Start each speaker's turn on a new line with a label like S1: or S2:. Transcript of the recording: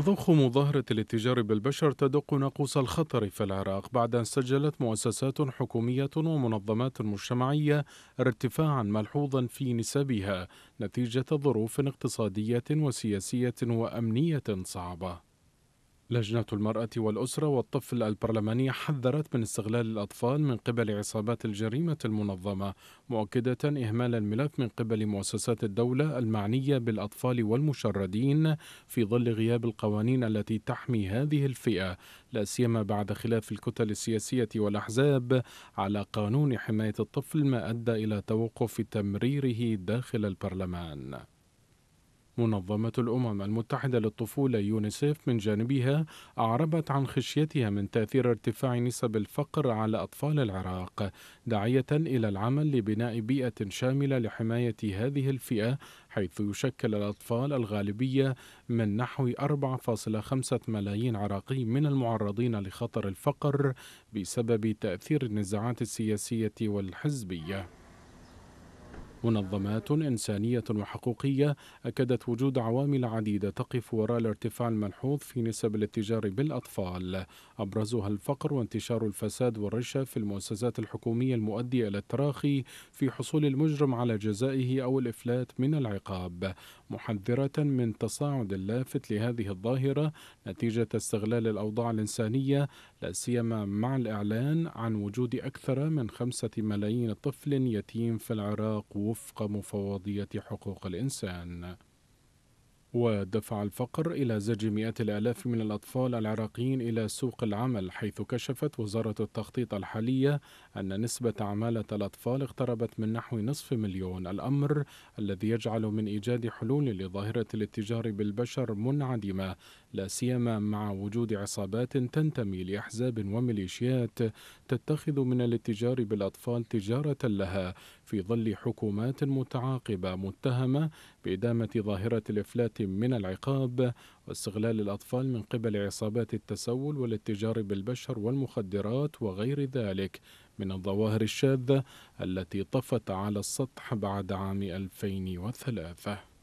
S1: تضخم ظاهرة الاتجار بالبشر تدق ناقوس الخطر في العراق بعد أن سجلت مؤسسات حكومية ومنظمات مجتمعية ارتفاعا ملحوظا في نسبها نتيجة ظروف اقتصادية وسياسية وأمنية صعبة لجنة المرأة والأسرة والطفل البرلمانية حذرت من استغلال الأطفال من قبل عصابات الجريمة المنظمة مؤكدة إهمال الملف من قبل مؤسسات الدولة المعنية بالأطفال والمشردين في ظل غياب القوانين التي تحمي هذه الفئة لا سيما بعد خلاف الكتل السياسية والأحزاب على قانون حماية الطفل ما أدى إلى توقف تمريره داخل البرلمان منظمة الأمم المتحدة للطفولة يونيسيف من جانبها أعربت عن خشيتها من تأثير ارتفاع نسب الفقر على أطفال العراق داعية إلى العمل لبناء بيئة شاملة لحماية هذه الفئة حيث يشكل الأطفال الغالبية من نحو 4.5 ملايين عراقي من المعرضين لخطر الفقر بسبب تأثير النزاعات السياسية والحزبية منظمات إنسانية وحقوقية أكدت وجود عوامل عديدة تقف وراء الارتفاع الملحوظ في نسب الاتجار بالأطفال أبرزها الفقر وانتشار الفساد والرشا في المؤسسات الحكومية المؤدية إلى التراخي في حصول المجرم على جزائه أو الإفلات من العقاب محذرة من تصاعد اللافت لهذه الظاهرة نتيجة استغلال الأوضاع الإنسانية لا سيما مع الإعلان عن وجود أكثر من خمسة ملايين طفل يتيم في العراق وفق مفوضية حقوق الإنسان ودفع الفقر إلى زج مئات الآلاف من الأطفال العراقيين إلى سوق العمل حيث كشفت وزارة التخطيط الحالية أن نسبة عمالة الأطفال اقتربت من نحو نصف مليون الأمر الذي يجعل من إيجاد حلول لظاهرة الاتجار بالبشر منعدمة لا سيما مع وجود عصابات تنتمي لأحزاب وميليشيات تتخذ من الاتجار بالأطفال تجارة لها في ظل حكومات متعاقبة متهمة بإدامة ظاهرة الإفلات من العقاب واستغلال الأطفال من قبل عصابات التسول والاتجار بالبشر والمخدرات وغير ذلك من الظواهر الشاذة التي طفت على السطح بعد عام 2003